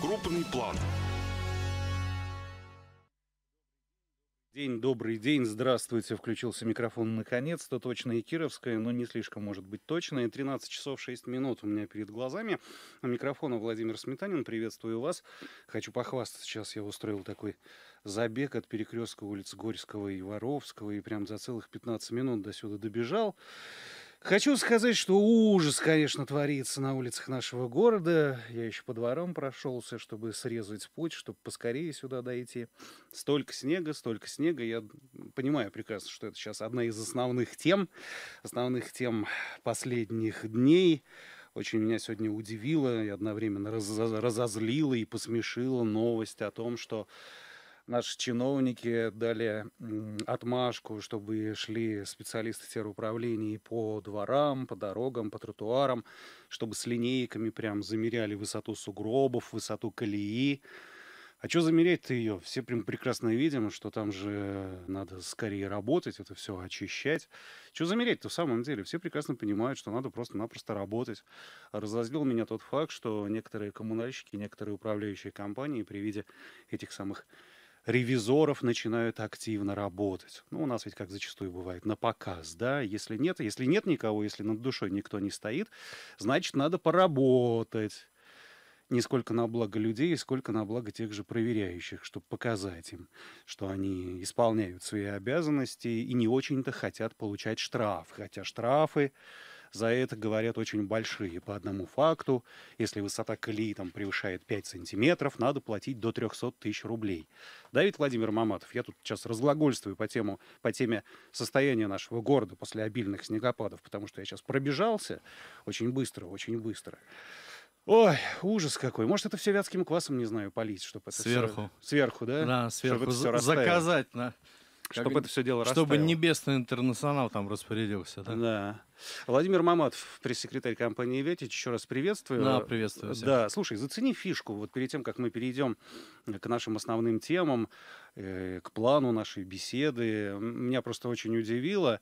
Крупный план. День, добрый день, здравствуйте. Включился микрофон наконец-то. Точно и Кировская, но не слишком может быть точная. 13 часов 6 минут у меня перед глазами. У микрофона Владимир Сметанин. Приветствую вас. Хочу похвастаться. Сейчас я устроил такой забег от перекрестка улиц Горького и Воровского. И прям за целых 15 минут до сюда добежал. Хочу сказать, что ужас, конечно, творится на улицах нашего города. Я еще по дворам прошелся, чтобы срезать путь, чтобы поскорее сюда дойти. Столько снега, столько снега. Я понимаю прекрасно, что это сейчас одна из основных тем, основных тем последних дней. Очень меня сегодня удивила и одновременно разозлила и посмешила новость о том, что наши чиновники дали отмашку, чтобы шли специалисты тероуправлений по дворам, по дорогам, по тротуарам, чтобы с линейками прям замеряли высоту сугробов, высоту колеи. А что замерять-то ее? Все прям прекрасно видим, что там же надо скорее работать, это все очищать. Что замерять-то в самом деле? Все прекрасно понимают, что надо просто-напросто работать. Разозлил меня тот факт, что некоторые коммунальщики, некоторые управляющие компании при виде этих самых ревизоров начинают активно работать. Ну, у нас ведь, как зачастую бывает, на показ, да, если нет, если нет никого, если над душой никто не стоит, значит, надо поработать. Не сколько на благо людей, сколько на благо тех же проверяющих, чтобы показать им, что они исполняют свои обязанности и не очень-то хотят получать штраф, хотя штрафы за это говорят очень большие. По одному факту, если высота колеи там превышает 5 сантиметров, надо платить до 300 тысяч рублей. Да Владимир Маматов, я тут сейчас разглагольствую по, тему, по теме состояния нашего города после обильных снегопадов, потому что я сейчас пробежался очень быстро, очень быстро. Ой, ужас какой. Может, это все вятским квасом, не знаю, полить, чтобы это Сверху. Все... Сверху, да? Да, сверху. Чтобы это все заказать на чтобы это все дело растаяло. Чтобы небесный интернационал там распорядился, да? Да. Владимир Маматов, пресс-секретарь компании «Ветич», еще раз приветствую. Да, приветствую всех. Да, слушай, зацени фишку. Вот перед тем, как мы перейдем к нашим основным темам, э, к плану нашей беседы, меня просто очень удивило,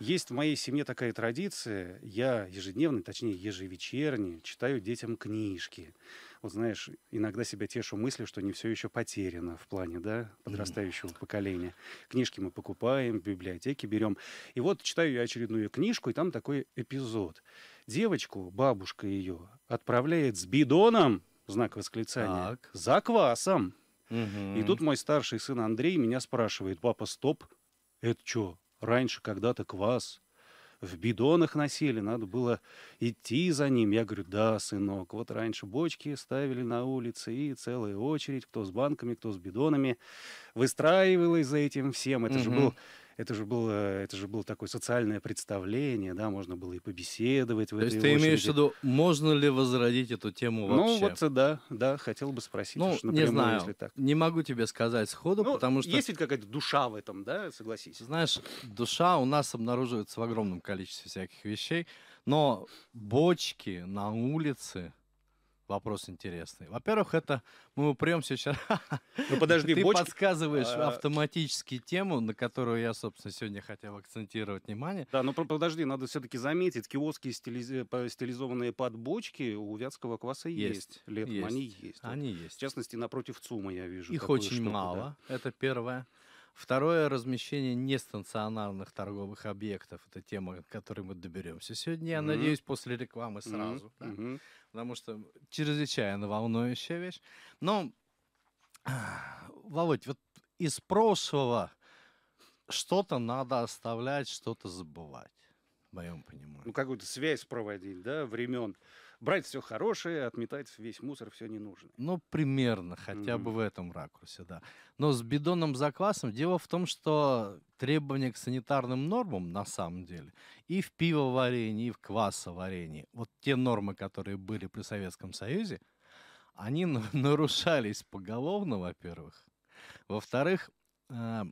есть в моей семье такая традиция. Я ежедневно, точнее ежевечерне, читаю детям книжки. Вот знаешь, иногда себя тешу мыслью, что не все еще потеряно в плане да, подрастающего mm. поколения. Книжки мы покупаем, в библиотеке берем. И вот читаю я очередную книжку, и там такой эпизод. Девочку, бабушка ее, отправляет с бидоном, знак восклицания, так. за квасом. Угу. И тут мой старший сын Андрей меня спрашивает, папа, стоп, это что, Раньше когда-то квас в бидонах носили, надо было идти за ним. Я говорю, да, сынок, вот раньше бочки ставили на улице, и целая очередь, кто с банками, кто с бидонами, выстраивалась за этим всем. Это угу. же был это же было, это же было такое социальное представление, да, можно было и побеседовать в То этой есть ты имеешь в виду, можно ли возродить эту тему ну, вообще? Ну вот, э, да, да, хотел бы спросить. Ну, уж напрямую, не знаю, если так. не могу тебе сказать сходу, ну, потому что... есть ведь какая-то душа в этом, да, согласись? Знаешь, душа у нас обнаруживается в огромном количестве всяких вещей, но бочки на улице Вопрос интересный. Во-первых, это мы упрем сейчас. Ну подожди, ты бочки... подсказываешь а... автоматически тему, на которую я, собственно, сегодня хотел акцентировать внимание. Да, но ну, подожди, надо все-таки заметить, киоски стилиз... стилизованные под бочки у вятского кваса есть. есть. Летом есть. они есть. Они вот. есть. В частности, напротив ЦУМа я вижу. Их очень штуку, мало. Да. Это первое. Второе размещение нестанционарных торговых объектов. Это тема, к которой мы доберемся сегодня. Я mm-hmm. надеюсь, после рекламы сразу. Mm-hmm. Да? Mm-hmm потому что чрезвычайно волнующая вещь. Но, Володь, вот из прошлого что-то надо оставлять, что-то забывать, в моем понимании. Ну, какую-то связь проводить, да, времен брать все хорошее, отметать весь мусор, все ненужное. Ну, примерно, хотя mm-hmm. бы в этом ракурсе, да. Но с бидонным заквасом дело в том, что требования к санитарным нормам, на самом деле, и в пивоварении, и в квасоварении, вот те нормы, которые были при Советском Союзе, они нарушались поголовно, во-первых. Во-вторых, э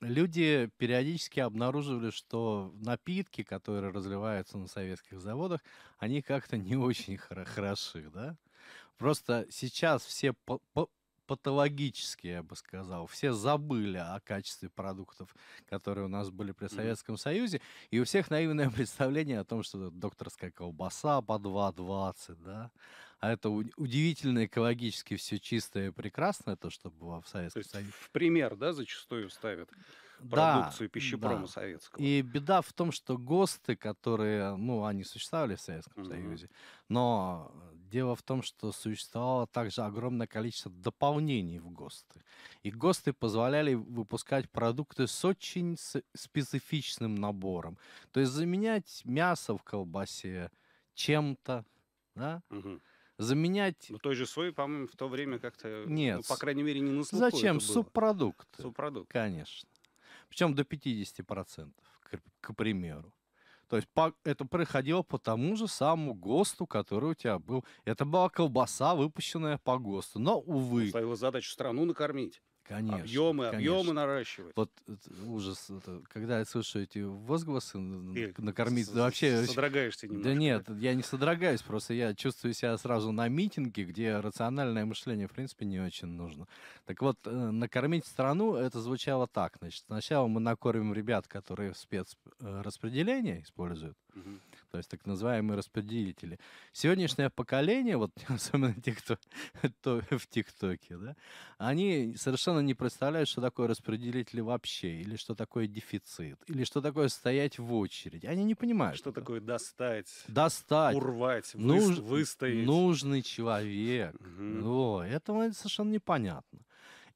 люди периодически обнаруживали, что напитки, которые разливаются на советских заводах, они как-то не очень хоро- хороши, да? Просто сейчас все по- по- патологически, я бы сказал. Все забыли о качестве продуктов, которые у нас были при Советском mm-hmm. Союзе, и у всех наивное представление о том, что докторская колбаса по 2,20, да, а это удивительно экологически все чистое и прекрасное, то, что было в Советском то Союзе. В пример, да, зачастую ставят продукцию да, пищепрома да. советского. И беда в том, что ГОСТы, которые, ну, они существовали в Советском угу. Союзе, но дело в том, что существовало также огромное количество дополнений в ГОСТы. И ГОСТы позволяли выпускать продукты с очень специфичным набором. То есть заменять мясо в колбасе чем-то, да? Угу заменять... Ну, той же сои, по-моему, в то время как-то... Ну, Нет. Ну, по крайней мере, не на слуху Зачем? Субпродукт. Субпродукт. Конечно. Причем до 50%, к, к примеру. То есть по, это проходило по тому же самому ГОСТу, который у тебя был. Это была колбаса, выпущенная по ГОСТу. Но, увы... Своего задачу страну накормить. Конечно. Объемы, конечно. объемы наращивать. Вот ужас. Это, когда я слышу эти возгласы, накормить, да вообще... Содрогаешься немножко. Да нет, я не содрогаюсь, просто я чувствую себя сразу на митинге, где рациональное мышление, в принципе, не очень нужно. Так вот, э, накормить страну, это звучало так, значит. Сначала мы накормим ребят, которые спецраспределение э, используют. Угу то есть так называемые распределители. Сегодняшнее поколение, вот особенно те, кто в ТикТоке, да, они совершенно не представляют, что такое распределители вообще, или что такое дефицит, или что такое стоять в очереди Они не понимают. Что этого. такое достать? Достать. Урвать, Нуж... выстоять. Нужный человек. Угу. Ну, этого совершенно непонятно.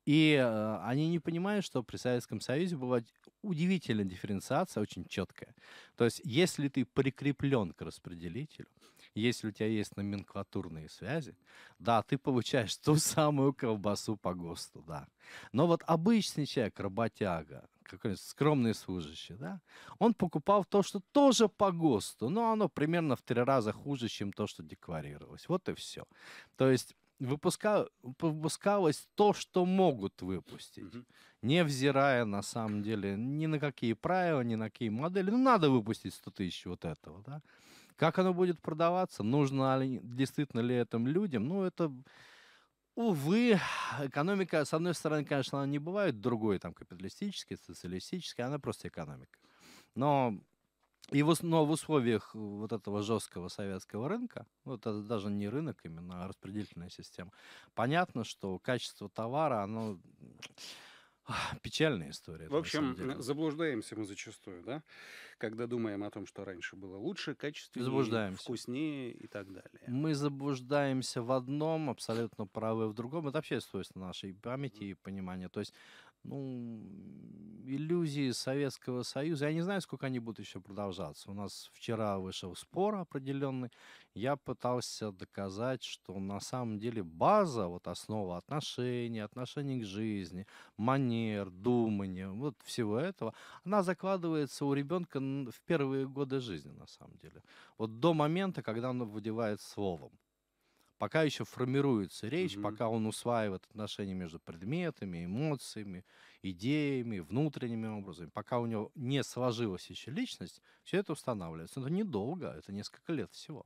И э, они не понимают, что при Советском Союзе была удивительная дифференциация, очень четкая. То есть, если ты прикреплен к распределителю, если у тебя есть номенклатурные связи, да, ты получаешь ту самую колбасу по ГОСТу, да. Но вот обычный человек, работяга, какой-нибудь скромный служащий, да, он покупал то, что тоже по ГОСТу, но оно примерно в три раза хуже, чем то, что декларировалось. Вот и все. То есть выпуска... выпускалось то, что могут выпустить, mm-hmm. невзирая на самом деле ни на какие правила, ни на какие модели. Ну, надо выпустить 100 тысяч вот этого, да. Как оно будет продаваться, нужно ли, действительно ли этим людям, ну, это... Увы, экономика, с одной стороны, конечно, она не бывает другой, там, капиталистической, социалистической, она просто экономика. Но и в, но в условиях э, вот этого жесткого советского рынка, вот это даже не рынок именно, а распределительная система, понятно, что качество товара, оно печальная история. В общем, заблуждаемся мы зачастую, да? Когда думаем о том, что раньше было лучше, качественнее, вкуснее и так далее. Мы заблуждаемся в одном, абсолютно правы в другом. Это вообще свойство нашей памяти и понимания. То есть ну, иллюзии Советского Союза. Я не знаю, сколько они будут еще продолжаться. У нас вчера вышел спор определенный. Я пытался доказать, что на самом деле база, вот основа отношений, отношений к жизни, манер, думания, вот всего этого, она закладывается у ребенка в первые годы жизни, на самом деле. Вот до момента, когда он выдевает словом пока еще формируется речь, угу. пока он усваивает отношения между предметами, эмоциями, идеями, внутренними образами, пока у него не сложилась еще личность, все это устанавливается. Но это недолго, это несколько лет всего.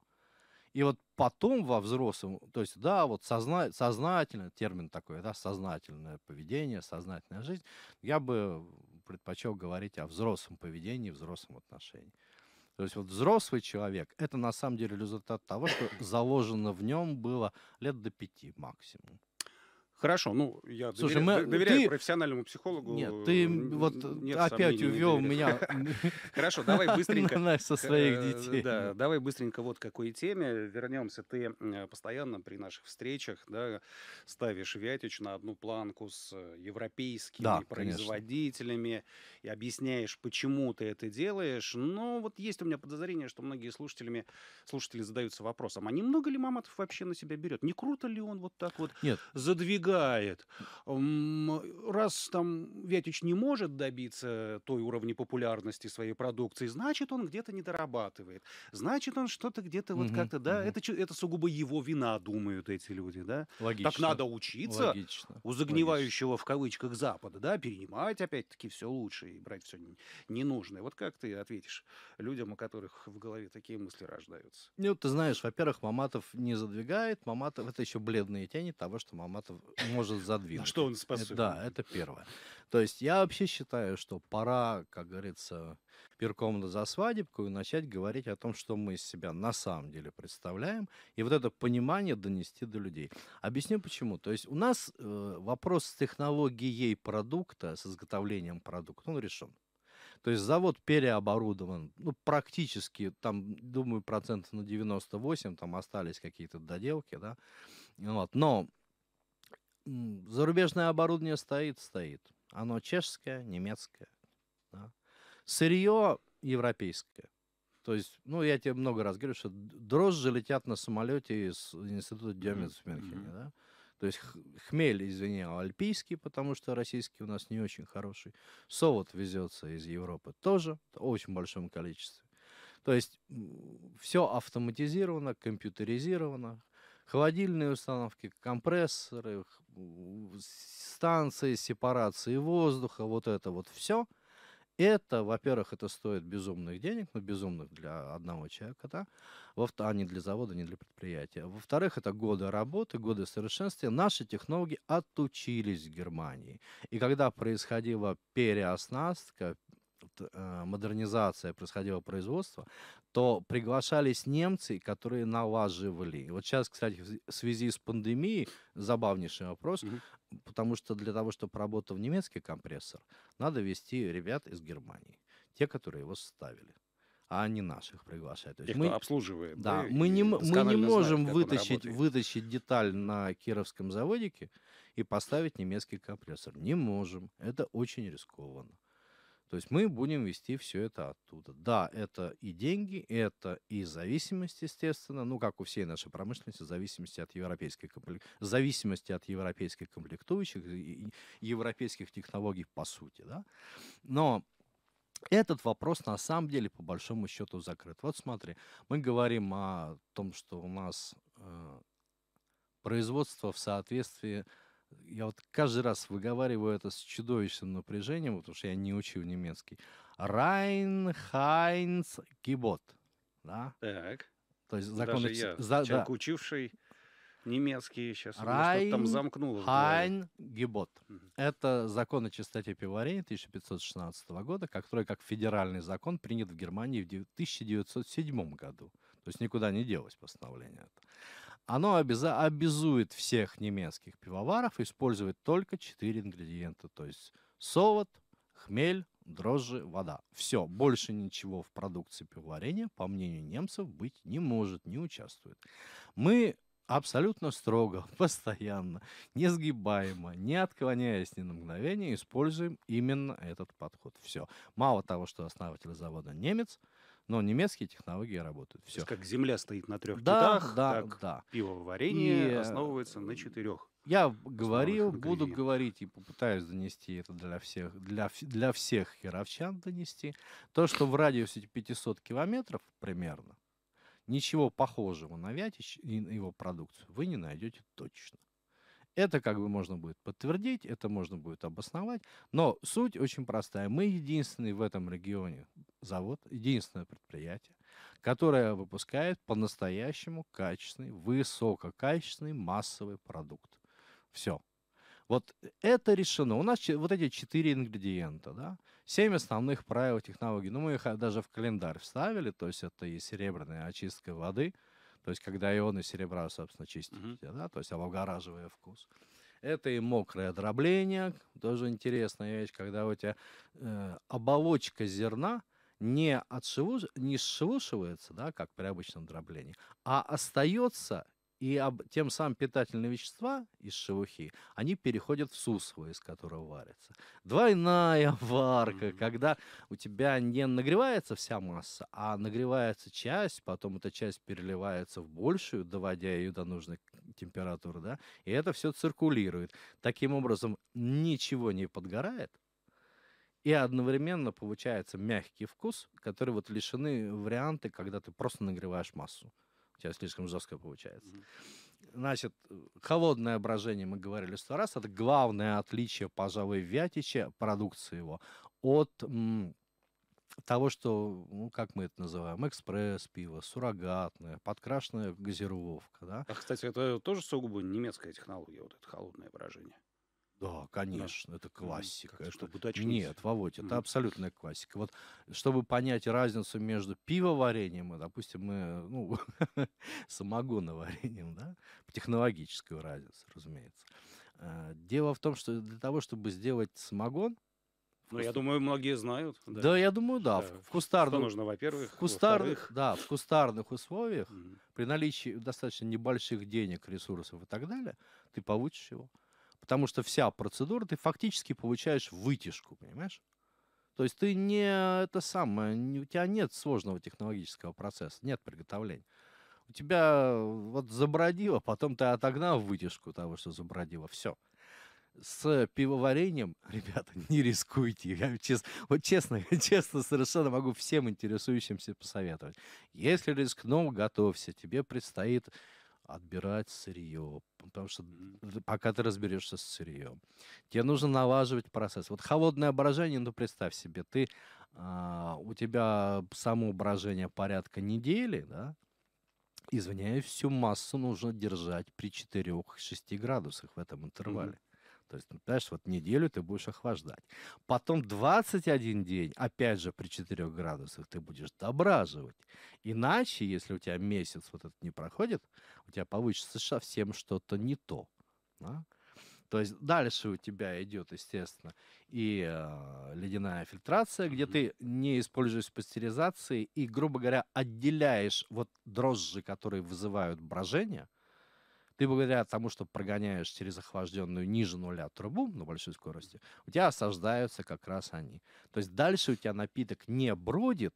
И вот потом во взрослом, то есть, да, вот созна, сознательно, термин такой, да, сознательное поведение, сознательная жизнь, я бы предпочел говорить о взрослом поведении, взрослом отношении. То есть вот взрослый человек, это на самом деле результат того, что заложено в нем было лет до пяти максимум. Хорошо, ну я Слушай, доверя... мы... доверяю ты... профессиональному психологу. Нет, ты вот Нет опять сомнений, увел меня. Хорошо, давай быстренько. со э, своих детей. Да, давай быстренько вот к какой теме вернемся. Ты э, постоянно при наших встречах да, ставишь Вятич на одну планку с э, европейскими производителями и объясняешь, почему ты это делаешь. Но вот есть у меня подозрение, что многие слушателями, слушатели задаются вопросом, а немного ли Маматов вообще на себя берет? Не круто ли он вот так вот Нет. задвигает? помогает. Раз там Вятич не может добиться той уровня популярности своей продукции, значит, он где-то не дорабатывает. Значит, он что-то где-то вот угу, как-то, да, угу. это, это сугубо его вина, думают эти люди, да. Логично. Так надо учиться Логично. у загнивающего Логично. в кавычках Запада, да, перенимать опять-таки все лучше и брать все ненужное. Вот как ты ответишь людям, у которых в голове такие мысли рождаются? Ну, ты знаешь, во-первых, Маматов не задвигает, Маматов это еще бледные тени того, что Маматов может задвинуть. На что он способен. Да, это первое. То есть я вообще считаю, что пора, как говорится, перком за свадебку и начать говорить о том, что мы из себя на самом деле представляем, и вот это понимание донести до людей. Объясню почему. То есть у нас э, вопрос с технологией продукта, с изготовлением продукта, он решен. То есть завод переоборудован, ну, практически, там, думаю, процентов на 98, там остались какие-то доделки, да, вот, но зарубежное оборудование стоит, стоит. Оно чешское, немецкое. Да? Сырье европейское. То есть, ну, я тебе много раз говорю, что дрожжи летят на самолете из института Демец mm-hmm. в Мюнхене, да? То есть хмель, извини, альпийский, потому что российский у нас не очень хороший. Совод везется из Европы тоже, в очень большом количестве. То есть все автоматизировано, компьютеризировано холодильные установки, компрессоры, станции сепарации воздуха, вот это вот все. Это, во-первых, это стоит безумных денег, ну, безумных для одного человека, да, Во а не для завода, не для предприятия. Во-вторых, это годы работы, годы совершенствия. Наши технологии отучились в Германии. И когда происходила переоснастка, Э, модернизация происходила производства, то приглашались немцы, которые налаживали. вот сейчас, кстати, в связи с пандемией, забавнейший вопрос, угу. потому что для того, чтобы работал немецкий компрессор, надо вести ребят из Германии, те, которые его составили а не наших приглашают. То есть Их мы обслуживаем. Да, да мы не, мы не можем знаем, вытащить, вытащить деталь на Кировском заводике и поставить немецкий компрессор. Не можем. Это очень рискованно. То есть мы будем вести все это оттуда. Да, это и деньги, это и зависимость, естественно, ну, как у всей нашей промышленности, зависимости от европейской, комплект... зависимости от европейских комплектующих и европейских технологий по сути, да. Но этот вопрос на самом деле по большому счету закрыт. Вот смотри, мы говорим о том, что у нас э, производство в соответствии э, я вот каждый раз выговариваю это с чудовищным напряжением, потому что я не учил немецкий. Райн Хайнц Гибот. Да? Так. То есть закон... Даже я, За... человек, да. учивший немецкий, сейчас Райн... там замкнуло. Хайн Гибот. Угу. Это закон о чистоте пивоварения 1516 года, который как федеральный закон принят в Германии в 1907 году. То есть никуда не делось постановление это оно обязует всех немецких пивоваров использовать только четыре ингредиента, то есть солод, хмель, дрожжи, вода. Все, больше ничего в продукции пивоварения, по мнению немцев, быть не может, не участвует. Мы абсолютно строго, постоянно, несгибаемо, не отклоняясь ни на мгновение, используем именно этот подход. Все. Мало того, что основатель завода немец – но немецкие технологии работают. Все. То есть как земля стоит на трех да, китах, да, так да. пивоварение и... Э, основывается на четырех. Я говорил, буду говорить и попытаюсь донести это для всех, для, для всех херовчан донести. То, что в радиусе 500 километров примерно, ничего похожего на Вятич и его продукцию вы не найдете точно. Это как бы можно будет подтвердить, это можно будет обосновать, но суть очень простая. Мы единственный в этом регионе завод, единственное предприятие, которое выпускает по-настоящему качественный, высококачественный массовый продукт. Все. Вот э, это решено. У нас вот эти четыре ингредиента, да, семь основных правил технологий. Ну, мы их а, даже в календарь вставили, то есть это и серебряная очистка воды – то есть, когда ионы серебра, собственно, чистите, mm-hmm. да, то есть облагораживая вкус. Это и мокрое дробление, тоже интересная вещь, когда у тебя э, оболочка зерна не, отшелуж... не сшелушивается, да, как при обычном дроблении, а остается и об, тем самым питательные вещества из шелухи, они переходят в сусло, из которого варится. Двойная варка, mm-hmm. когда у тебя не нагревается вся масса, а нагревается часть, потом эта часть переливается в большую, доводя ее до нужной температуры, да, и это все циркулирует. Таким образом, ничего не подгорает, и одновременно получается мягкий вкус, который вот лишены варианты, когда ты просто нагреваешь массу тебя слишком жестко получается. Значит, холодное брожение, мы говорили сто раз, это главное отличие, пожалуй, вятича, продукции его, от того, что, ну, как мы это называем, экспресс-пиво, суррогатное, подкрашенная газировка, да? А, кстати, это тоже сугубо немецкая технология, вот это холодное брожение. Да, конечно, да. это классика. Как, чтобы уточнить. Нет, Володь, это mm абсолютная классика. Вот чтобы понять разницу между пивоварением и, допустим, мы, э, ну, самогоноварением, да, технологическую разницу, разумеется. А, дело в том, что для того, чтобы сделать самогон, ну, я думаю, многие знают. Да, да я думаю, да. да. В, кустарных, что нужно, во-первых, в кустарных, да, в кустарных условиях mm-hmm. при наличии достаточно небольших денег, ресурсов и так далее, ты получишь его. mm Потому что вся процедура, ты фактически получаешь вытяжку, понимаешь? То есть ты не это самое, не, у тебя нет сложного технологического процесса, нет приготовления. У тебя э, вот забродило, потом ты отогнал вытяжку того, что забродило, все. С пивоварением, ребята, не рискуйте. Я чест, вот честно, честно, совершенно могу всем интересующимся посоветовать. Если рискнул, готовься. Тебе предстоит отбирать сырье, потому что пока ты разберешься с сырьем, тебе нужно налаживать процесс. Вот холодное брожение, ну представь себе, ты а, у тебя само брожение порядка недели, да, извиняюсь, всю массу нужно держать при 4-6 градусах в этом интервале. Mm-hmm. То есть, знаешь, вот неделю ты будешь охлаждать. Потом 21 день, опять же, при 4 градусах ты будешь дображивать. Иначе, если у тебя месяц вот этот не проходит, у тебя получится совсем что-то не то. Да? То есть дальше у тебя идет, естественно, и э, ледяная фильтрация, где mm-hmm. ты не используешь пастеризации и, грубо говоря, отделяешь вот дрожжи, которые вызывают брожение – ты благодаря тому, что прогоняешь через охлажденную ниже нуля трубу на большой скорости, у тебя осаждаются как раз они. То есть дальше у тебя напиток не бродит,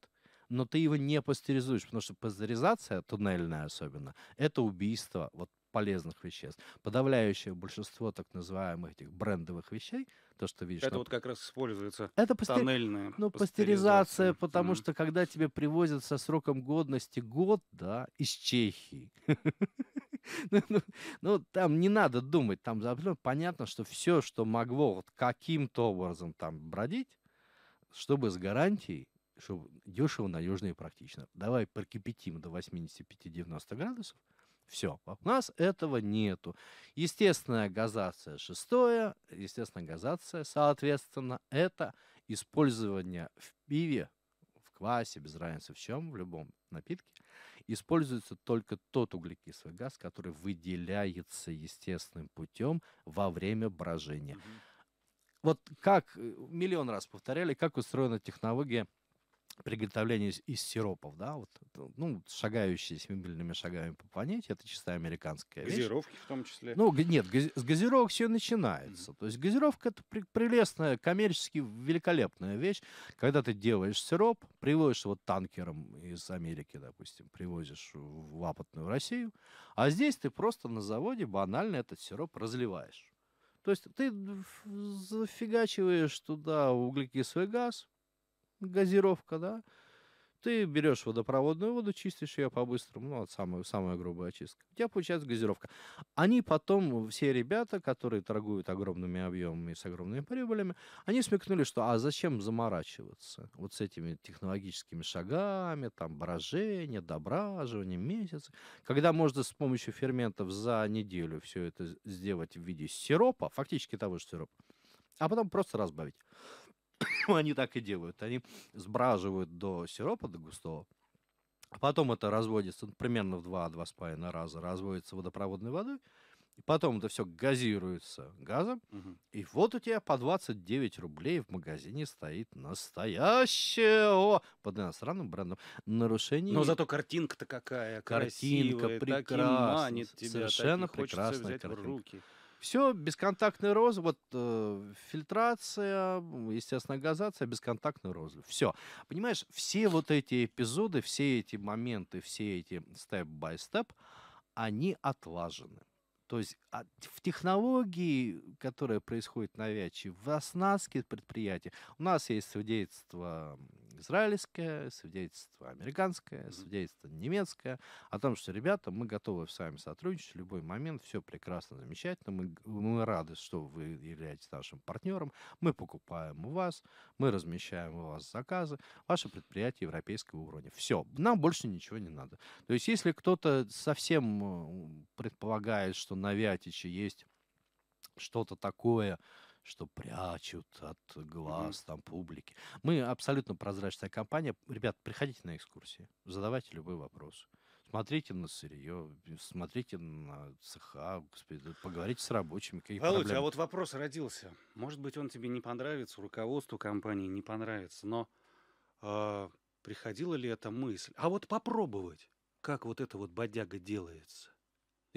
но ты его не пастеризуешь, потому что пастеризация, туннельная особенно, это убийство вот полезных веществ. Подавляющее большинство так называемых этих брендовых вещей, то, что видишь... Это на... вот как раз используется это пастер... тоннельная ну, пастеризация, потому mm. что когда тебе привозят со сроком годности год, да, из Чехии, Ну, ну, ну, там не надо думать, там понятно, что все, что могло вот каким-то образом там бродить, чтобы с гарантией, чтобы дешево, надежно и практично. Давай прокипятим до 85-90 градусов, все, у нас этого нету. Естественная газация шестое, естественная газация, соответственно, это использование в пиве, в квасе, без разницы в чем, в любом напитке, используется только тот углекислый газ, который выделяется естественным путем во время брожения. Угу. Вот как э, миллион раз повторяли, как устроена технология приготовления из, сиропов, да, вот, ну, шагающие с мебельными шагами по планете, это чисто американская вещь. Газировки в том числе. Ну, нет, с газировок все начинается. Mm-hmm. То есть газировка — это прелестная, коммерчески великолепная вещь, когда ты делаешь сироп, привозишь его танкером из Америки, допустим, привозишь в Лапотную Россию, а здесь ты просто на заводе банально этот сироп разливаешь. То есть ты зафигачиваешь туда углекислый газ, газировка, да, ты берешь водопроводную воду, чистишь ее по-быстрому, ну, вот самая, самая грубая очистка. У тебя получается газировка. Они потом, все ребята, которые торгуют огромными объемами с огромными прибылями, они смекнули, что а зачем заморачиваться вот с этими технологическими шагами, там, брожение, дображивание, месяц, когда можно с помощью ферментов за неделю все это сделать в виде сиропа, фактически того же сиропа, а потом просто разбавить они так и делают. Они сбраживают до сиропа, до густого, а потом это разводится ну, примерно в 2-2,5 раза, разводится водопроводной водой, и потом это все газируется газом, угу. и вот у тебя по 29 рублей в магазине стоит настоящее под иностранным брендом нарушение. Но зато картинка-то какая картинка красивая, прекрасная, совершенно прекрасная картинка. В руки. Все бесконтактный розлив, вот э, фильтрация, естественно, газация, бесконтактный розлив. Все. Понимаешь, все вот эти эпизоды, все эти моменты, все эти степ-бай-степ, они отлажены. То есть а, в технологии, которая происходит на Вяче, в оснастке предприятия, у нас есть свидетельство израильское судейство, американское судейство, немецкое, о том, что, ребята, мы готовы с вами сотрудничать в любой момент, все прекрасно, замечательно, мы, мы рады, что вы являетесь нашим партнером, мы покупаем у вас, мы размещаем у вас заказы, ваше предприятие европейского уровня. Все, нам больше ничего не надо. То есть, если кто-то совсем э, предполагает, что на Вятиче есть что-то такое, что прячут от глаз там публики. Мы абсолютно прозрачная компания. Ребят, приходите на экскурсии, задавайте любой вопрос. Смотрите на сырье, смотрите на цеха, господи, поговорите с рабочими. Какие Володь, а проблемы? а вот вопрос родился. Может быть, он тебе не понравится, руководству компании не понравится, но э, приходила ли эта мысль? А вот попробовать, как вот эта вот бодяга делается.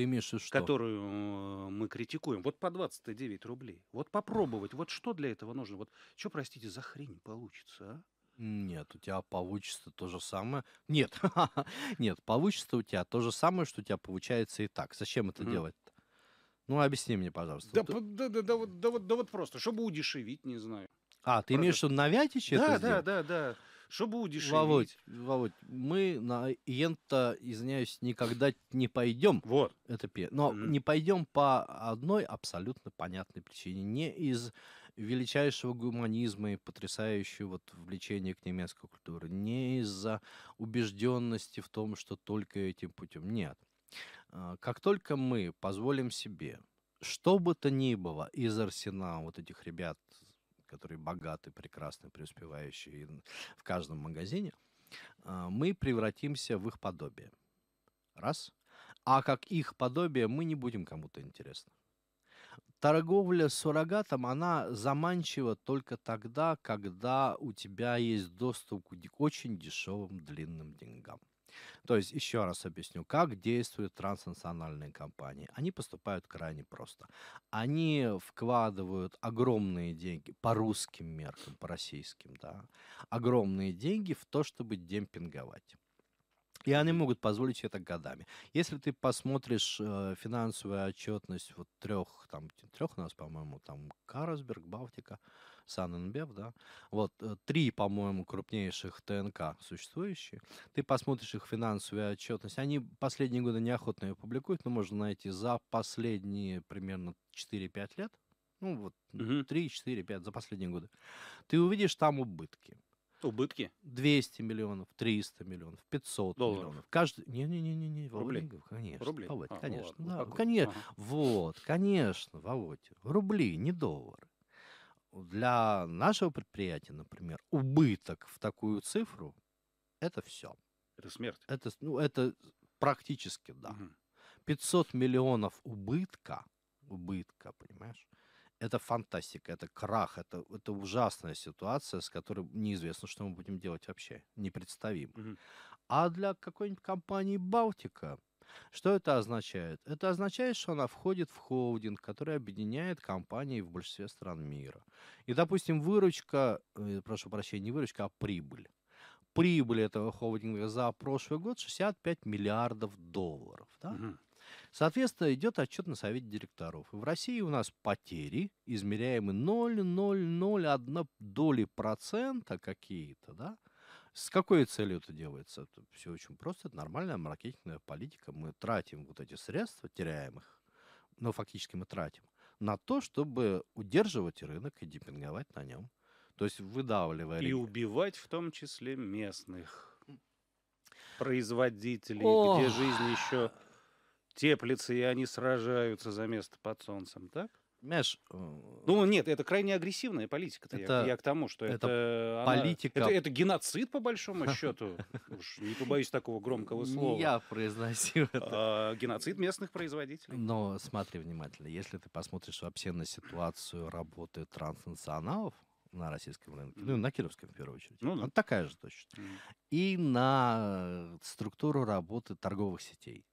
Ты имеешь что? Которую э, мы критикуем. Вот по 29 рублей. Вот попробовать. Вот что для этого нужно? Вот что, простите, за хрень получится, а? Нет, у тебя получится то же самое. Нет, нет, получится у тебя то же самое, что у тебя получается и так. Зачем это делать? Ну, объясни мне, пожалуйста. Да, ты... да, да, да, вот, да, вот, да вот просто, чтобы удешевить, не знаю. А, ты Правда? имеешь в виду на да, это Да, да, да, да. Що будеш? Володь, Володь, мы на Иента, извиняюсь, никогда не пойдем. Вот. Это пе. Но mm-hmm. не пойдем по одной абсолютно понятной причине. Не из величайшего гуманизма и потрясающего вот влечения к немецкой культуре. Не из-за убежденности в том, что только этим путем. Нет. А, как только мы позволим себе что бы то ни было из арсенала вот этих ребят которые богаты, прекрасны, преуспевающие в каждом магазине, а, мы превратимся в их подобие. Раз. А как их подобие мы не будем кому-то интересны. Торговля суррогатом, она заманчива только тогда, когда у тебя есть доступ к очень дешевым длинным деньгам. То есть, еще раз объясню, как действуют транснациональные компании. Они поступают крайне просто. Они вкладывают огромные деньги по русским меркам, по российским, да, огромные деньги в то, чтобы демпинговать. И они могут позволить себе это годами. Если ты посмотришь э, финансовую отчетность вот трех, там, трех у нас, по-моему, там Карасберг, Балтика, Саненбев, да, вот э, три, по-моему, крупнейших ТНК существующие, ты посмотришь их финансовую отчетность, они последние годы неохотно ее публикуют, но можно найти за последние примерно 4-5 лет, ну вот угу. 3, 4, 5 за последние годы, ты увидишь там убытки. Убытки? 200 миллионов, 300 миллионов, 500 Долларов. миллионов. Каждый... Не-не-не-не, не Рублей? конечно. Рублей? Володь, а, конечно. Вот, да, вот конечно. Ага. Вот, конечно, Володь. Рубли, не доллары. Для нашего предприятия, например, убыток в такую цифру – это все. Это смерть? Это, ну, это практически, да. Угу. 500 миллионов убытка, убытка, понимаешь, это фантастика, это крах, это, это ужасная ситуация, с которой неизвестно, что мы будем делать вообще, непредставимо. Угу. А для какой-нибудь компании «Балтика» Что это означает? Это означает, что она входит в холдинг, который объединяет компании в большинстве стран мира. И, допустим, выручка, э, прошу прощения, не выручка, а прибыль. Прибыль этого холдинга за прошлый год 65 миллиардов долларов. Да? Угу. Соответственно, идет отчет на совете директоров. в России у нас потери, измеряемые 0,001 доли процента какие-то, да? С какой целью это делается? Это все очень просто, это нормальная маркетинговая политика. Мы тратим вот эти средства, теряем их, но фактически мы тратим, на то, чтобы удерживать рынок и демпинговать на нем. То есть выдавливая... И убивать в том числе местных производителей, О! где жизнь еще теплится, и они сражаются за место под солнцем, так? Понимаешь? Э, ну, нет, это крайне агрессивная политика. Это, я, я к тому, что это, это политика. это, это геноцид, по большому счету. Уж не побоюсь такого громкого слова. Не я произносил это. А, геноцид местных производителей. Но смотри внимательно. Если ты посмотришь вообще на ситуацию работы транснационалов на российском рынке, ну, на кировском, в первую очередь, ну, да. она такая же точно, mm. и на э, структуру работы торговых сетей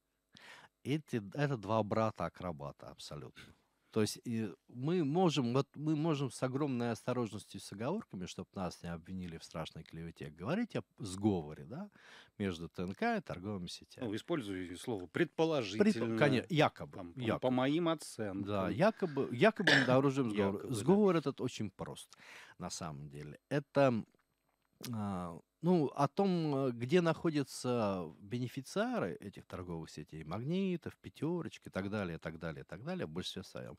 эти, это два брата-акробата абсолютно. То есть и мы можем, вот мы можем с огромной осторожностью с оговорками, чтобы нас не обвинили в страшной клевете, говорить о сговоре, да, между ТНК и торговыми сетями. Ну, использую слово предположительно. Пред... Конечно, якобы, там, якобы. По моим оценкам. Да, якобы, якобы мы оружием сговор. Якобы, сговор да. этот очень прост, на самом деле. Это а, ну, о том, а, где находятся бенефициары этих торговых сетей, магнитов, пятерочек и так далее, и так далее, и так далее, в большинстве своем.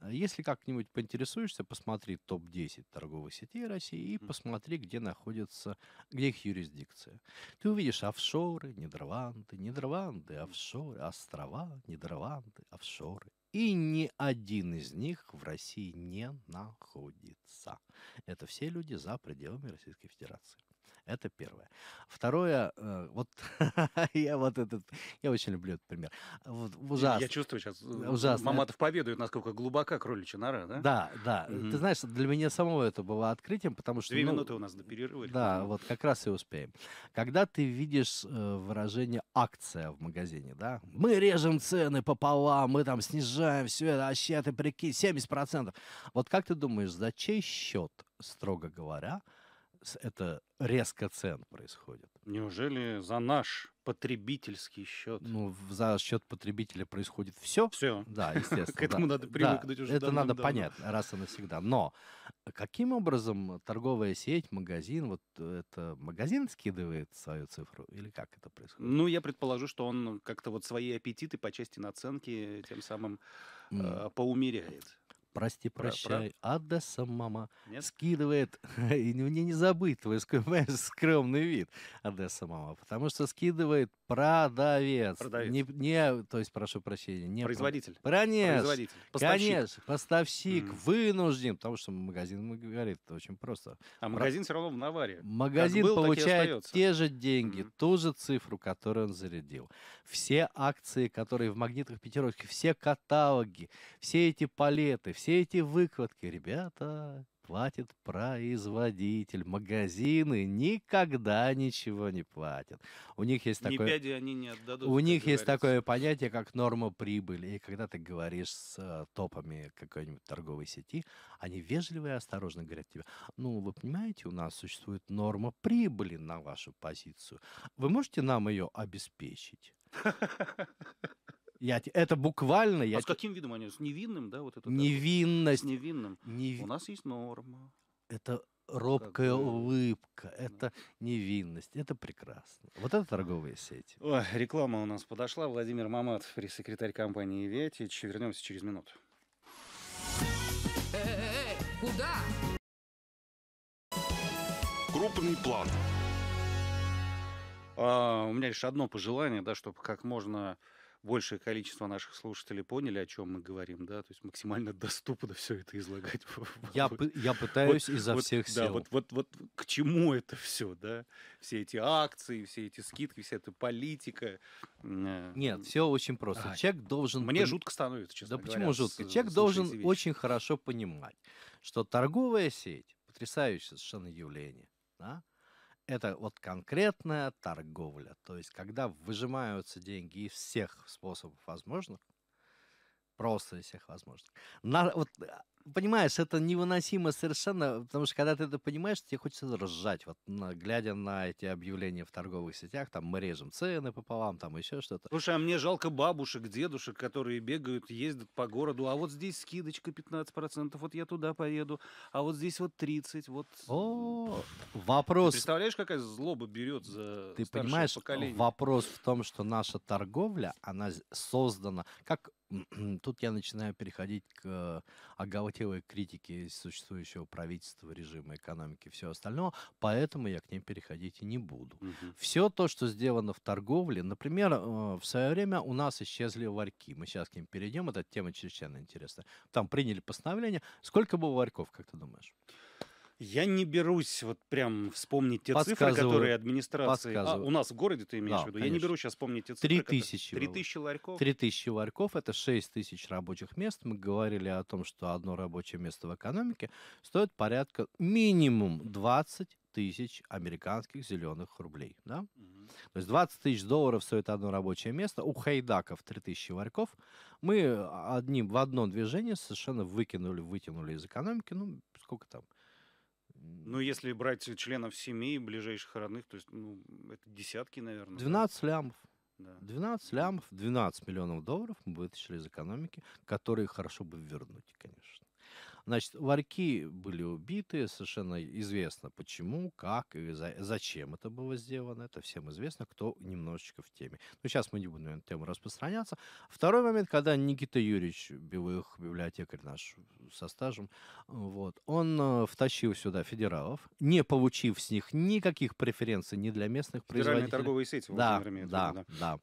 А если как-нибудь поинтересуешься, посмотри топ-10 торговых сетей России и посмотри, где находятся, где их юрисдикция. Ты увидишь офшоры, Нидерланды, Нидерланды, офшоры, острова, Нидерланды, офшоры. И ни один из них в России не находится. Это все люди за пределами Российской Федерации. Это первое. Второе, э, вот я вот этот, я очень люблю этот пример. Вот, э, э, ужасно. Я чувствую сейчас, ужасно. Маматов поведает, насколько глубока кроличья нора, да? Да, да. Угу. Ты знаешь, для меня самого это было открытием, потому что... Две ну, минуты у нас до перерыва. Да, вот как раз и успеем. Когда ты видишь э, выражение «акция» в магазине, да? Мы режем цены пополам, мы там снижаем все это, вообще ты прикинь, 70%. Вот как ты думаешь, за чей счет, строго говоря, это резко цен происходит. Неужели за наш потребительский счет? Ну, за счет потребителя происходит все. Все. Да, естественно. К этому надо привыкнуть уже Это надо понять раз и навсегда. Но каким образом торговая сеть, магазин, вот э, это магазин скидывает свою цифру? Или как это происходит? Ну, я предположу, что он как-то вот свои аппетиты по части наценки тем самым М. Э, поумеряет прости, прощай, Адаса мама Нет? скидывает, и мне ну, не забыть твой скромный вид, Адаса мама, потому что скидывает Продавец. Продавец. Не, не, то есть, прошу прощения. Не Производитель. Про... Конечно. Производитель. Поставщик. Конечно. Поставщик mm. вынужден, потому что магазин говорит это очень просто. А Про... магазин все равно в наваре. Магазин был, получает те же деньги, mm. ту же цифру, которую он зарядил. Все акции, которые в магнитных пятирочках, все каталоги, все эти палеты, все эти выкладки, ребята, платит производитель. Магазины никогда ничего не платят. У них есть такое... Ни они не отдадут. У них есть такое понятие, как норма прибыли. И когда ты говоришь с э, топами какой-нибудь торговой сети, они вежливо и осторожно говорят тебе, ну, вы понимаете, у нас существует норма прибыли на вашу позицию. Вы можете нам ее обеспечить? Я, это буквально... А я, с каким видом они? С невинным, да? Вот это, невинность. с невинным. Нев... У нас есть норма. Это робкая как бы... улыбка, это да. невинность, это прекрасно. Вот это торговые сети. Ой, реклама у нас подошла. Владимир Мамат, пресс-секретарь компании «Виатич». Вернемся через минуту. куда? Крупный план. А, у меня лишь одно пожелание, да, чтобы как можно большее количество наших слушателей поняли, о чем мы говорим, да, то есть максимально доступно все это излагать. Я, я пытаюсь вот, изо вот, всех сил. Да, вот, вот, вот к чему это все, да, все эти акции, все эти скидки, вся эта политика. Э, Нет, все очень просто. А, Человек должен... Мне пон... жутко становится, честно Да говоря, почему жутко? Э, Человек должен вещи. очень хорошо понимать, что торговая сеть, потрясающее совершенно явление, да, это вот конкретная торговля. То есть, когда выжимаются деньги из всех способов возможных, просто из всех возможных. На, вот э, понимаешь, это невыносимо совершенно, потому что когда ты это понимаешь, тебе хочется ржать, вот на- глядя на эти объявления в торговых сетях, там мы режем цены пополам, там еще что-то. Слушай, а мне жалко бабушек, дедушек, которые бегают, ездят по городу, а вот здесь скидочка 15%, вот я туда поеду, а вот здесь вот 30, вот... О, Ты вопрос, представляешь, какая злоба берет за ты понимаешь, поколение? вопрос в том, что наша торговля, она создана как тут я начинаю переходить к оголтелой критике существующего правительства, режима, экономики, всего остального, поэтому я к ним переходить и не буду. Угу. Все то, что сделано в торговле, например, э, в свое время у нас исчезли варьки, мы сейчас к ним перейдем, эта тема чрезвычайно интересная. Там приняли постановление, сколько было варьков, как ты думаешь? Я не берусь вот прям вспомнить те цифры, которые администрации... А, у нас в городе ты имеешь да, в виду? Конечно. Я не берусь сейчас вспомнить те цифры. Три тысячи. Три тысячи ларьков? Три тысячи ларьков — это шесть тысяч рабочих мест. Мы говорили о том, что одно рабочее место в экономике стоит порядка минимум 20 тысяч американских зеленых рублей. Да? Угу. То есть 20 тысяч долларов стоит одно рабочее место. У хайдаков 3 тысячи варьков. Мы одним в одно движение совершенно выкинули, вытянули из экономики, ну, сколько там, ну, если брать членов семьи, ближайших родных, то есть, ну, это десятки, наверное. 12 да? лямов. Да. 12 лямов, 12 миллионов долларов мы вытащили из экономики, которые хорошо бы вернуть, конечно. Значит, ларьки были убиты, совершенно известно почему, как и за- зачем это было сделано. Это всем известно, кто немножечко в теме. Но сейчас мы не будем на эту тему распространяться. Второй момент, когда Никита Юрьевич Белых, библиотекарь наш со стажем, вот, он э, втащил сюда федералов, не получив с них никаких преференций ни для местных Федеральные производителей. торговые сети. Да, да, да, да.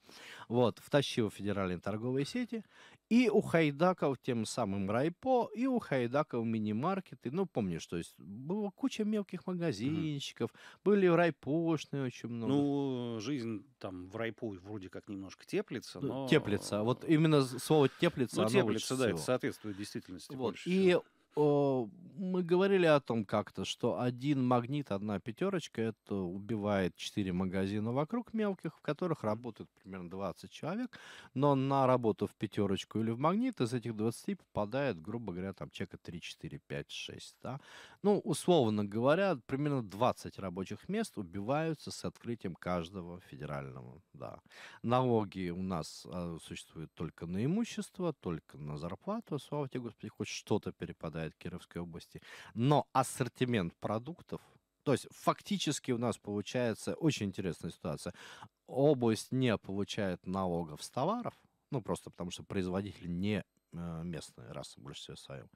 Вот, втащил федеральные торговые сети и у ухайдакал тем самым Райпо, и у ухайдакал Маков, мини-маркеты. Ну, помнишь, то есть было куча мелких магазинчиков, mm-hmm. были райпошные очень много. Ну, жизнь там в райпу вроде как немножко теплится, э, но... Теплится. А вот именно слово теплится, ну, теплится, да, всего. это соответствует действительности вот. И всего мы говорили о том как-то, что один магнит, одна пятерочка, это убивает 4 магазина вокруг мелких, в которых работают примерно 20 человек, но на работу в пятерочку или в магнит из этих 20 попадает, грубо говоря, там чека 3, 4, 5, 6. Да? Ну, условно говоря, примерно 20 рабочих мест убиваются с открытием каждого федерального. Да. Налоги у нас а, существуют только на имущество, только на зарплату, слава тебе, Господи, хоть что-то перепадает хватает в Кировской области. Но ассортимент продуктов, то есть фактически у нас получается очень интересная ситуация. Область не получает налогов с товаров, ну просто потому что производитель не э, местные раз больше всего своем.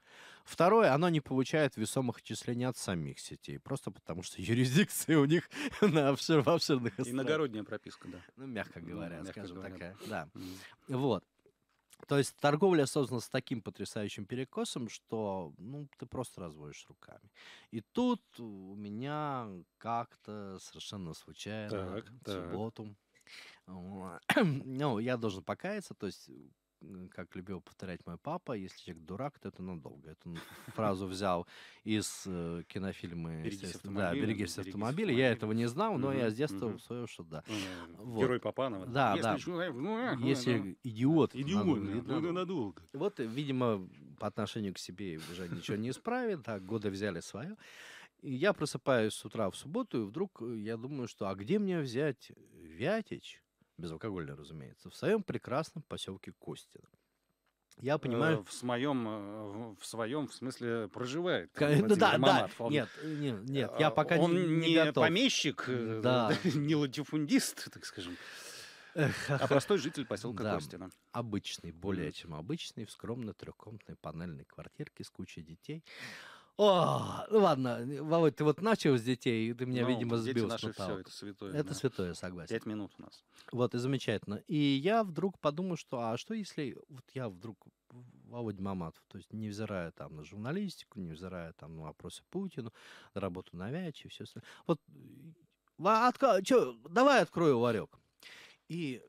Второе, оно не получает весомых отчислений от самих сетей, просто потому что юрисдикция у них на обшир, обширных островах. Иногородняя прописка, да. Ну, мягко говоря, мягко скажем, говоря. такая, да. Mm. Вот. То есть торговля создана с таким потрясающим перекосом, что ну, ты просто разводишь руками. И тут у меня как-то совершенно случайно так, в так. субботу ну, я должен покаяться, то есть как любил повторять мой папа, если человек дурак, то это надолго. Эту фразу взял из э, кинофильма «Берегись автомобиля». Да, «Берегись автомобиля». Я этого не знал, но я с детства усвоил, что да. Ну, э, вот. Герой Папанова. Да, да. Если э, ну, э, ну, идиот. Идиот, надолго. Вот, видимо, по отношению к себе уже ничего не исправит, а годы взяли свое. я просыпаюсь с утра в субботу, и вдруг я думаю, что а где мне взять Вятич? безалкогольное, разумеется, в своем прекрасном поселке Костина. Я понимаю. Э, в своем, э, в своем, в смысле, проживает. Владимир ну да, Мамат, да. Он, нет, нет, нет, я э, пока он не, не готов. помещик, да. не латифундист, так скажем. А простой житель поселка да, Костина. Обычный, более чем обычный, в скромной трехкомнатной панельной квартирке с кучей детей. О, ну ладно, Володь, ты вот начал с детей, ты меня, ну, видимо, дети сбил. Дети наши все, это святое. Это да. святое, согласен. Пять минут у нас. Вот, и замечательно. И я вдруг подумал, что, а что если вот я вдруг Володь Маматов, то есть невзирая там на журналистику, невзирая там на вопросы Путину, на работу на Вяче и все остальное. Вот, отка... Че, давай открою ларек. И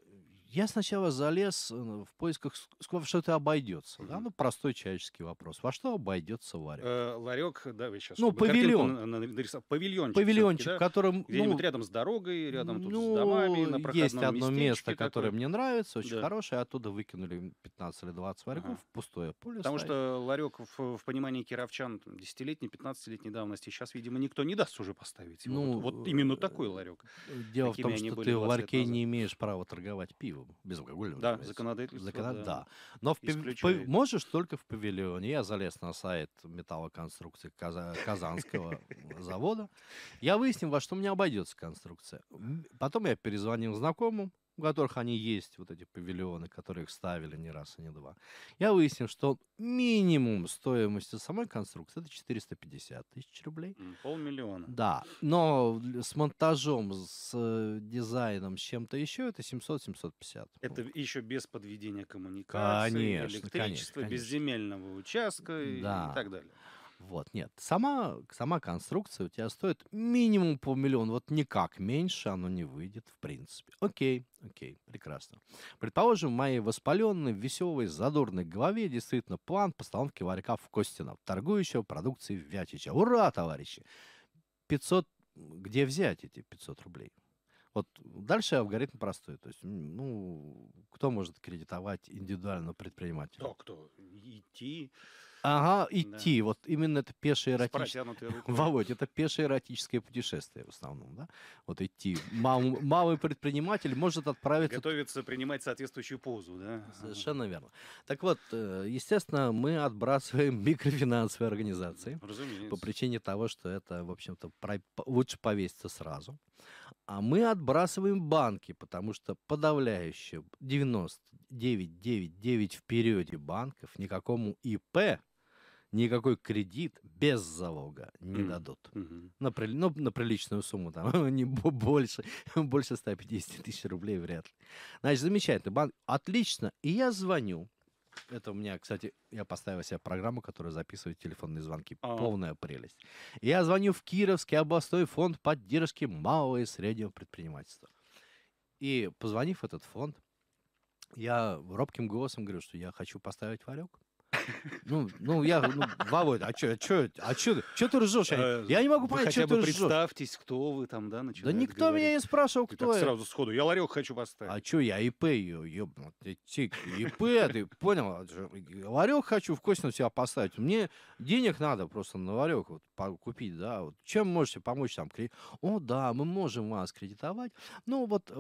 я сначала залез э, в поисках, ск- что это обойдется. Да? Ну, простой человеческий вопрос. Во что обойдется ларек? Э, ларек, да, вы сейчас... Ну, павильон. Нарисовал. Павильончик. Павильончик, да? котором... Где-нибудь ну, рядом с дорогой, рядом тут с ну, домами, на проходном Есть одно место, такое. которое мне нравится, очень Да. хорошее. Оттуда выкинули 15 или 20 варягов Ага. в пустое поле. Потому стоит. что ларек в, в понимании кировчан там, 10-летней, 15-летней давности сейчас, видимо, никто не даст уже поставить. Ну, вот, вот именно такой ларек. Э, дело в том, что ты в ларьке не имеешь права торговать пивом пивом, Да, разумеется. законодательство. Закон... Да. да. Но в можешь только в павильоне. Я залез на сайт металлоконструкции Каза... Казанского завода. Я выяснил, во что мне обойдется конструкция. Потом я перезвонил знакомым у которых они есть, вот эти павильоны, которые их ставили не раз и не два, я выяснил, что минимум стоимости самой конструкции это 450 тысяч рублей. Полмиллиона. Да, но с монтажом, с э, дизайном, с чем-то еще это 700-750. Это вот. еще без подведения коммуникации, конечно, электричества, конечно, конечно. безземельного участка да. и так далее. Вот, нет. Сама, сама конструкция у тебя стоит минимум полмиллиона. Вот никак меньше оно не выйдет, в принципе. Окей, окей, прекрасно. Предположим, в моей воспаленной, веселой, задорной голове действительно план постановки варька в Костина, торгующего продукцией Вятича. Ура, товарищи! 500... Где взять эти 500 рублей? Вот дальше алгоритм простой. То есть, ну, кто может кредитовать индивидуального предпринимателя? Да, кто? Идти Ага, идти. Да. Вот именно это пешее эротическое. Володь, это пешее эротическое путешествие в основном, да? Вот идти. мам малый предприниматель может отправиться... Готовится принимать соответствующую позу, да? Совершенно верно. Так вот, э, естественно, мы отбрасываем микрофинансовые организации. Разумеется. По причине того, что это, в общем-то, лучше повеситься сразу. А мы отбрасываем банки, потому что подавляющее 99,9 в периоде банков никакому ИП никакой кредит без залога не mm дадут. Mm-hmm. На, при, ну, на приличную сумму, там, не больше, больше 150 тысяч рублей вряд ли. Значит, замечательно, банк, отлично. И я звоню. Это у меня, кстати, я поставил себе программу, которая записывает телефонные звонки. А-а-а. Полная прелесть. Я звоню в Кировский областной фонд поддержки малого и среднего предпринимательства. И позвонив в этот фонд, я робким голосом говорю, что я хочу поставить варек. Ну, ну я, ну, Володь, а что, а что, а что, что ты ржешь? Я, э, я не могу понять, что ты ржешь. хотя бы представьтесь, кто вы там, да, Да никто говорить. меня не спрашивал, кто я. сразу сходу, я ларек хочу поставить. А что, я ИП, ёбну, ты тик, ИП, ты понял? А ларек хочу в кость на себя поставить. Мне денег надо просто на ларек вот, купить, да. Вот. Чем можете помочь там? Кредит? О, да, мы можем вас кредитовать. Ну, вот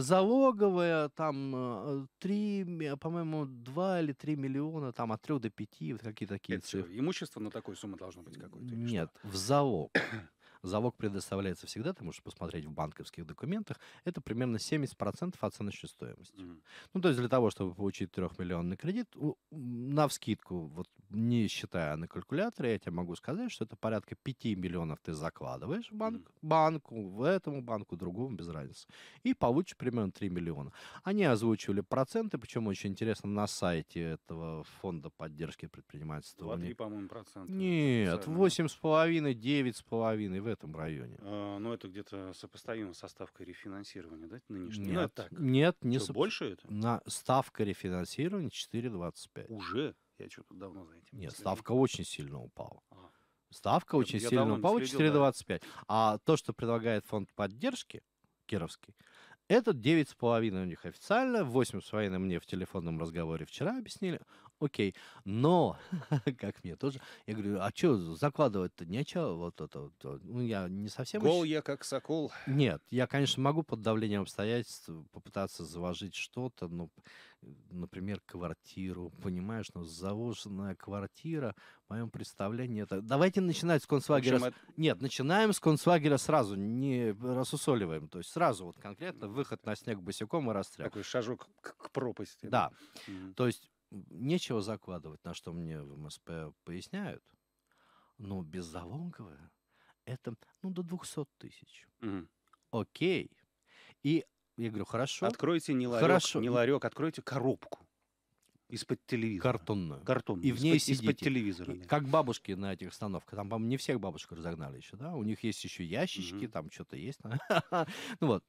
залоговая там 3, э, по-моему, 2 или 3 миллиона, там от 3 до пяти вот какие такие это цифры. Что, имущество на такой сумму должно быть какое-то? Нет, что? в залог залог предоставляется всегда, ты можешь посмотреть в банковских документах, это примерно 70% оценочной стоимости. Mm-hmm. Ну, то есть для того, чтобы получить трехмиллионный кредит, на вскидку, вот не считая на калькуляторе, я тебе могу сказать, что это порядка 5 миллионов ты закладываешь в банк, mm-hmm. банку, в этому банку, другому, без разницы, и получишь примерно 3 миллиона. Они озвучивали проценты, причем очень интересно, на сайте этого фонда поддержки предпринимательства. 2-3, по-моему, процента. Нет, 8,5-9,5 в этом районе. А, ну, это где-то сопоставимо со ставкой рефинансирования, да, нынешней? Нет, так. нет не Что, больше это? На ставка рефинансирования 4,25. Уже? Я что-то давно за этим. Нет, ставка очень сильно упала. А. Ставка очень я сильно упала, 4,25. Да. А то, что предлагает фонд поддержки, Кировский, этот 9,5 у них официально, 8,5 мне в телефонном разговоре вчера объяснили, окей. Но, как мне тоже, я говорю, а что, закладывать-то нечего? Вот это вот. Ну, я не совсем... Гол я как сокол. Нет, я, конечно, могу под давлением обстоятельств попытаться заложить что-то, ну, например, квартиру, понимаешь, ну, заложенная квартира, в моем представлении это... Давайте начинать с концлагеря. Общем, Нет, начинаем с концлагеря сразу, не рассусоливаем, то есть сразу вот конкретно выход на снег босиком и расстрел. Такой шажок к, к пропасти. Да, mm-hmm. то есть нечего закладывать, на что мне в МСП поясняют. Но беззалоговое это ну, до 200 тысяч. Угу. Окей. И я говорю, хорошо. Откройте не ларек, хорошо. Не ларек откройте коробку. Из-под телевизора. Картонную. Картонную. И в ней сидите. Из-под телевизора. И, Как бабушки на этих остановках. Там, по-моему, не всех бабушек разогнали еще, да? У них есть еще ящички, угу. там что-то есть. Ну вот.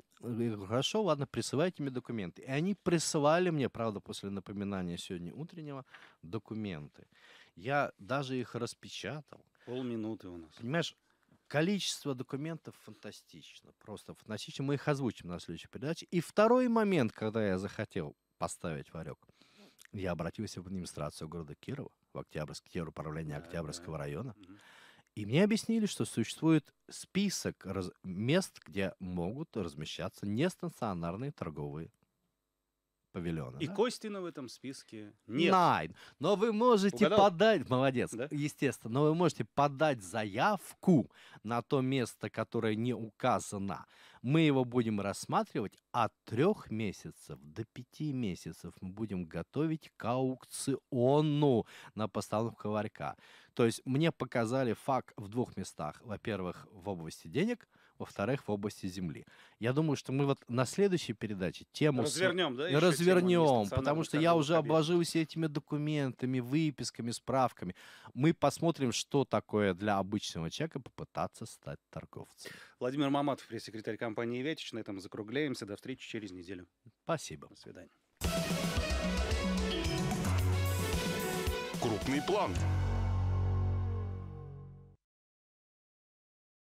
Хорошо, ладно, присылайте мне документы. И они присылали мне, правда, после напоминания сегодня утреннего, документы. Я даже их распечатал. Полминуты у нас. Понимаешь, количество документов фантастично. Просто фантастично. Мы их озвучим на следующей передаче. И второй момент, когда я захотел поставить варек – я обратился в администрацию города Кирова, в Октябрьск, управление Октябрьского района. И мне объяснили, что существует список раз... мест, где могут размещаться нестационарные торговые павильона. И да? Костина в этом списке нет. Nein. Но вы можете Угадал? подать, молодец, да? естественно, но вы можете подать заявку на то место, которое не указано. Мы его будем рассматривать от трех месяцев до пяти месяцев. Мы будем готовить к аукциону на постановку варька. То есть мне показали факт в двух местах. Во-первых, в области денег – во-вторых, в области Земли. Я думаю, что мы вот на следующей передаче тему... Развернем, с... да? Развернем, тему потому что я уже обложился этими документами, выписками, справками. Мы посмотрим, что такое для обычного человека попытаться стать торговцем. Владимир Маматов, пресс-секретарь компании «Ветич». На этом закругляемся. До встречи через неделю. Спасибо. До свидания. Крупный план.